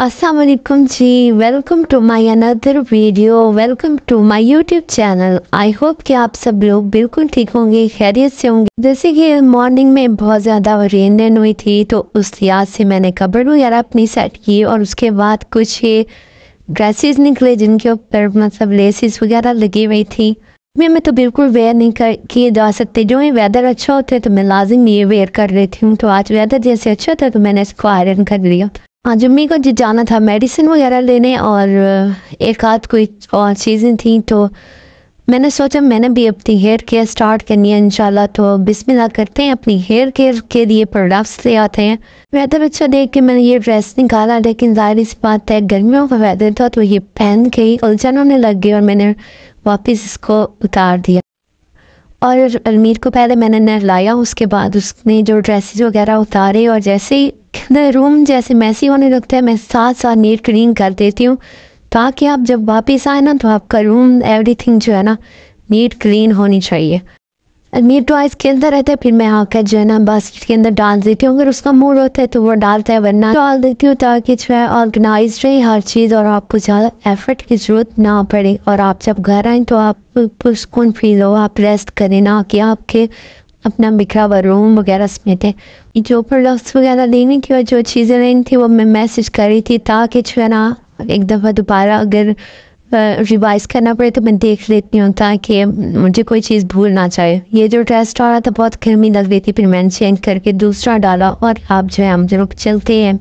Aslam ji welcome to my another video welcome to my YouTube channel I hope कि आप सब लोग बिल्कुल ठीक होंगे खैरियत से होंगे जैसे कि मॉर्निंग में बहुत ज़्यादा रेन रेन हुई थी तो उस याद से मैंने कपड़ वगैरह अपनी सेट की और उसके बाद कुछ ड्रेसेस निकले जिनके ऊपर मतलब लेसिस वगैरह लगी हुई थी में मैं तो बिल्कुल वेयर नहीं कर किए जा सकते जो ही वेदर अच्छा होता है तो मैं लाजिम ये वेयर कर रही थी तो आज वेदर जैसे अच्छा था तो मैंने इसको आयरन कर लिया हाँ जम्मी को जो जाना था मेडिसिन वगैरह लेने और एक आध कोई और चीज़ें थी तो मैंने सोचा मैंने भी अपनी हेयर केयर स्टार्ट करनी है इंशाल्लाह तो बिस्मिल्लाह करते हैं अपनी हेयर केयर के लिए प्रोडक्ट्स ले आते हैं वेदर अच्छा देख के मैंने ये ड्रेस निकाला लेकिन जाहिर सी बात है गर्मियों का वेदर था तो ये पहन के ही उलझन होने लग गई और मैंने वापस इसको उतार दिया और अलमीर को पहले मैंने नहलाया उसके बाद उसने जो ड्रेसेस वगैरह उतारे और जैसे ही रूम जैसे मैसी होने लगता है मैं साथ साथ नीट क्लीन कर देती हूँ ताकि आप जब वापस आए ना तो आपका रूम एवरीथिंग जो है ना नीट क्लीन होनी चाहिए अलमीर तो आइस खेलता रहता है फिर मैं आकर जो है ना बास्केट के अंदर डाल देती हूँ अगर उसका मूड होता है तो वो डालता है वरना डाल देती हूँ ताकि जो है ऑर्गेनाइज रहे हर चीज़ और आपको ज़्यादा एफर्ट की ज़रूरत ना पड़े और आप जब घर आए तो आप सुकून फील हो आप रेस्ट करें ना कि आपके अपना बिखरा हुआ रूम वगैरह समेटे जो प्रोडक्ट्स वगैरह लेने की और जो चीज़ें लेनी थी वो मैं मैसेज करी थी ताकि जो है ना एक दफ़ा दोबारा अगर रिवाइज करना पड़े तो मैं देख लेती हूँ ताकि मुझे कोई चीज़ भूल ना जाए ये जो ड्रेस डाला था बहुत गर्मी लग रही थी फिर मैंने चेंज करके दूसरा डाला और आप जो है हम जरूर चलते हैं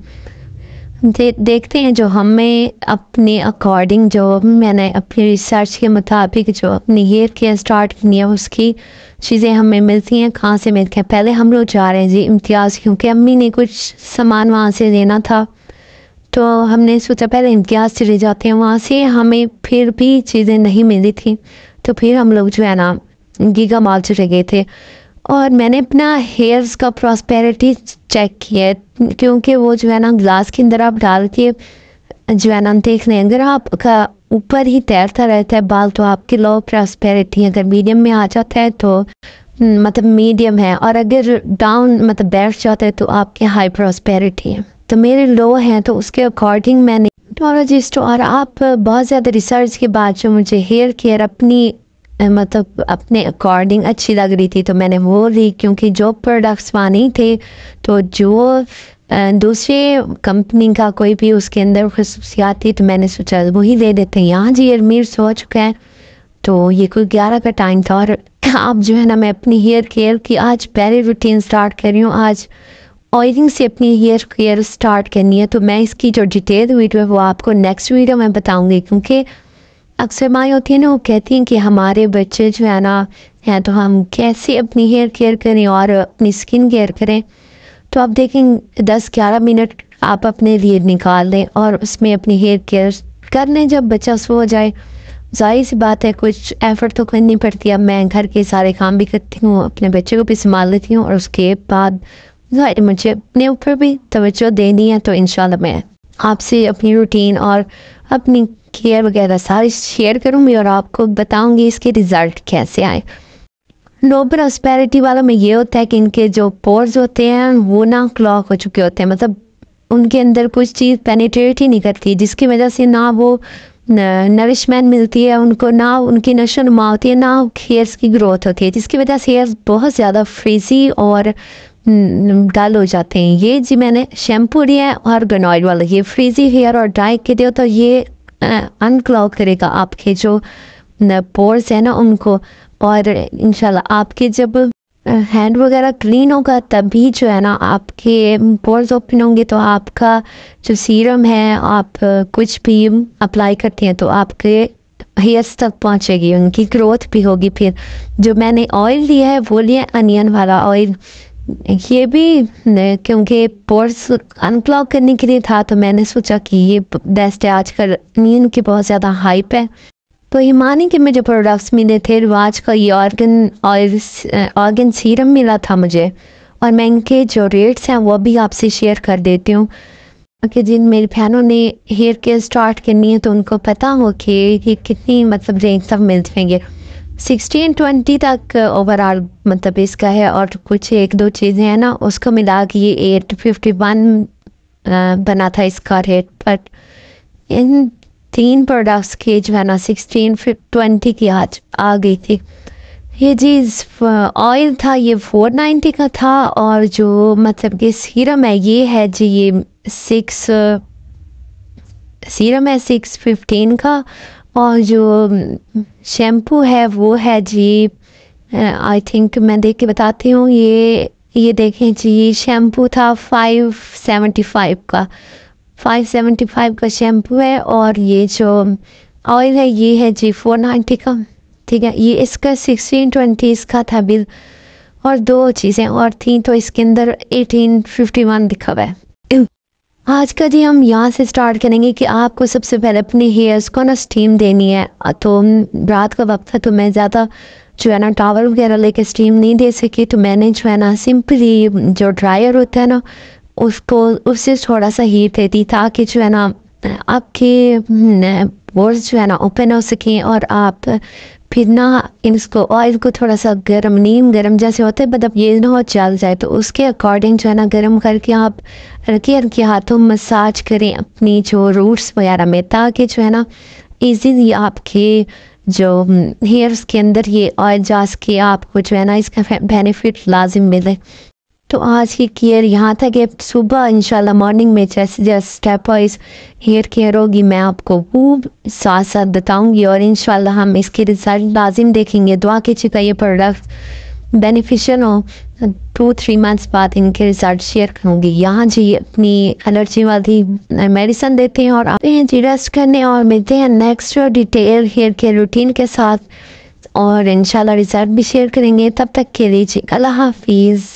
दे, देखते हैं जो हमें अपने अकॉर्डिंग जो मैंने अपनी रिसर्च के मुताबिक जो अपनी हेयर केयर स्टार्ट की है उसकी चीज़ें हमें मिलती हैं कहाँ से मिलती हैं पहले हम लोग जा रहे हैं जी इम्तियाज़ क्योंकि अम्मी ने कुछ सामान वहाँ से लेना था तो हमने सोचा पहले इम्तियाज चले जाते हैं वहाँ से हमें फिर भी चीज़ें नहीं मिली थी तो फिर हम लोग जो है ना गीगा मॉल चले गए थे और मैंने अपना हेयर्स का प्रॉस्पेरिटी चेक किया है क्योंकि वो जो है ना ग्लास के अंदर आप डाल के जो है ना देख लें अगर आपका ऊपर ही तैरता रहता है बाल तो आपकी लो प्रॉस्पेरिटी अगर मीडियम में आ जाता है तो हम्म, मतलब मीडियम है और अगर डाउन मतलब बैठ जाता है तो आपकी हाई प्रॉस्पेरिटी है तो मेरे लो हैं तो उसके अकॉर्डिंग मैंने डोलॉजिस्ट और आप बहुत ज़्यादा रिसर्च के बाद जो मुझे हेयर केयर अपनी मतलब अपने अकॉर्डिंग अच्छी लग रही थी तो मैंने वो ली क्योंकि जो प्रोडक्ट्स वहाँ नहीं थे तो जो दूसरे कंपनी का कोई भी उसके अंदर खसूसियात थी तो मैंने सोचा वही दे देते हैं यहाँ जी एयरमीर्स हो चुका है तो ये कोई ग्यारह का टाइम था और आप जो है ना मैं अपनी हेयर केयर की आज पहले रूटीन स्टार्ट कर रही हूँ आज ऑयलिंग से अपनी हेयर केयर स्टार्ट करनी है तो मैं इसकी जो डिटेल वीडियो है वो आपको नेक्स्ट वीडियो में बताऊंगी क्योंकि अक्सर माएँ होती हैं ना वो कहती हैं कि हमारे बच्चे जो है ना हैं तो हम कैसे अपनी हेयर केयर करें और अपनी स्किन केयर करें तो आप देखें दस ग्यारह मिनट आप अपने लिए निकाल लें और उसमें अपनी हेयर केयर कर लें जब बच्चा सो हो जाए जाहिर सी बात है कुछ एफर्ट तो करनी पड़ती है मैं घर के सारे काम भी करती हूँ अपने बच्चे को भी संभाल लेती हूँ और उसके बाद ज़ाहिर मुझे अपने ऊपर भी तोज्जो देनी है तो इन मैं आपसे अपनी रूटीन और अपनी केयर वगैरह सारी शेयर करूँगी और आपको बताऊँगी इसके रिज़ल्ट कैसे आए नो प्रॉस्पेरिटी वालों में ये होता है कि इनके जो पोर्स होते हैं वो ना क्लॉक हो चुके होते हैं मतलब उनके अंदर कुछ चीज़ पेनिट्रेट ही नहीं करती जिसकी वजह से ना वो नरिशमेंट मिलती है उनको ना उनकी नशो नुमा होती है ना हेयर्स की ग्रोथ होती है जिसकी वजह से हेयर्स बहुत ज़्यादा फ्रीजी और Hmm, डल हो जाते हैं ये जी मैंने शैम्पू लिया है और गनॉइड वाला ये फ्रीजी हेयर और ड्राई के दिए तो ये अनक्लॉग करेगा आपके जो पोर्स है ना उनको और इनशाला आपके जब हैंड वगैरह क्लीन होगा तभी जो है ना आपके पोर्स ओपन होंगे तो आपका जो सीरम है आप कुछ भी अप्लाई करते हैं तो आपके हेयर्स तक पहुंचेगी उनकी ग्रोथ भी होगी फिर जो मैंने ऑयल लिया है वो लिया अनियन वाला ऑयल ये भी क्योंकि पोर्स अनब्लॉक करने के लिए था तो मैंने सोचा कि ये बेस्ट है आजकल नींद की बहुत ज़्यादा हाइप है तो ये माने कि मुझे प्रोडक्ट्स मिले थे रिवाज का ये ऑर्गन ऑयल ऑर्गन सीरम मिला था मुझे और मैं इनके जो रेट्स हैं वो भी आपसे शेयर कर देती हूँ कि जिन मेरी बहनों ने हेयर केयर स्टार्ट करनी है तो उनको पता हो कि ये कितनी मतलब रेंज सब मिल जाएंगे सिक्सटीन ट्वेंटी तक ओवरऑल मतलब इसका है और कुछ एक दो चीज़ें हैं ना उसको मिला के ये एट फिफ्टी वन बना था इसका रेट बट इन तीन प्रोडक्ट्स की जो है ना सिक्सटीन ट्वेंटी की आज आ गई थी ये जी ऑयल था ये फोर नाइन्टी का था और जो मतलब कि सीरम है ये है जी ये सिक्स सीरम है सिक्स फिफ्टीन का और जो शैम्पू है वो है जी आई थिंक मैं देख के बताती हूँ ये ये देखें जी ये शैम्पू था फाइव सेवेंटी फाइव का फाइव सेवेंटी फाइव का शैम्पू है और ये जो ऑयल है ये है जी फोर नाइन्टी का ठीक है ये इसका सिक्सटीन ट्वेंटी इसका था बिल और दो चीज़ें और थी तो इसके अंदर एटीन फिफ्टी वन दिखा हुआ है आज का जी हम यहाँ से स्टार्ट करेंगे कि आपको सबसे पहले अपने हेयर्स को ना स्टीम देनी है तो रात का वक्त था तो मैं ज़्यादा जो है ना टावर वगैरह लेके स्टीम नहीं दे सकी तो मैंने जो है ना सिंपली जो ड्रायर होता है ना उसको उससे थोड़ा सा हीट देती ताकि जो है ना आपके बोर्स हम्म, जो है ना ओपन हो सकें और आप फिर ना इसको ऑयल को थोड़ा सा गर्म नीम गर्म जैसे होते हैं अब ये ना हो चल जाए तो उसके अकॉर्डिंग जो है ना गर्म करके आप हल्के हल्के हाथों मसाज करें अपनी जो रूट्स वगैरह में ताकि जो है ना ईजीली आपके जो हेयर्स हम्म, के अंदर ये ऑयल जा सके आपको जो है ना इसका बेनिफिट लाजिम मिले तो आज की केयर यहाँ तक है सुबह इंशाल्लाह मॉर्निंग में जैसे जैसे स्टेप वाइज हेयर केयर होगी मैं आपको खूब साथ साथ बताऊँगी और इन हम इसके रिज़ल्ट लाजिम देखेंगे दुआ के का ये प्रोडक्ट बेनिफिशियल हो टू थ्री मंथ्स बाद इनके रिजल्ट शेयर करूँगी यहाँ जी अपनी एलर्जी वाली मेडिसन देते हैं और आते हैं जी रेस्ट करने और मिलते हैं next detail hair care routine के साथ और इन रिज़ल्ट भी शेयर करेंगे तब तक के लिए जी अल्लाह हाफिज़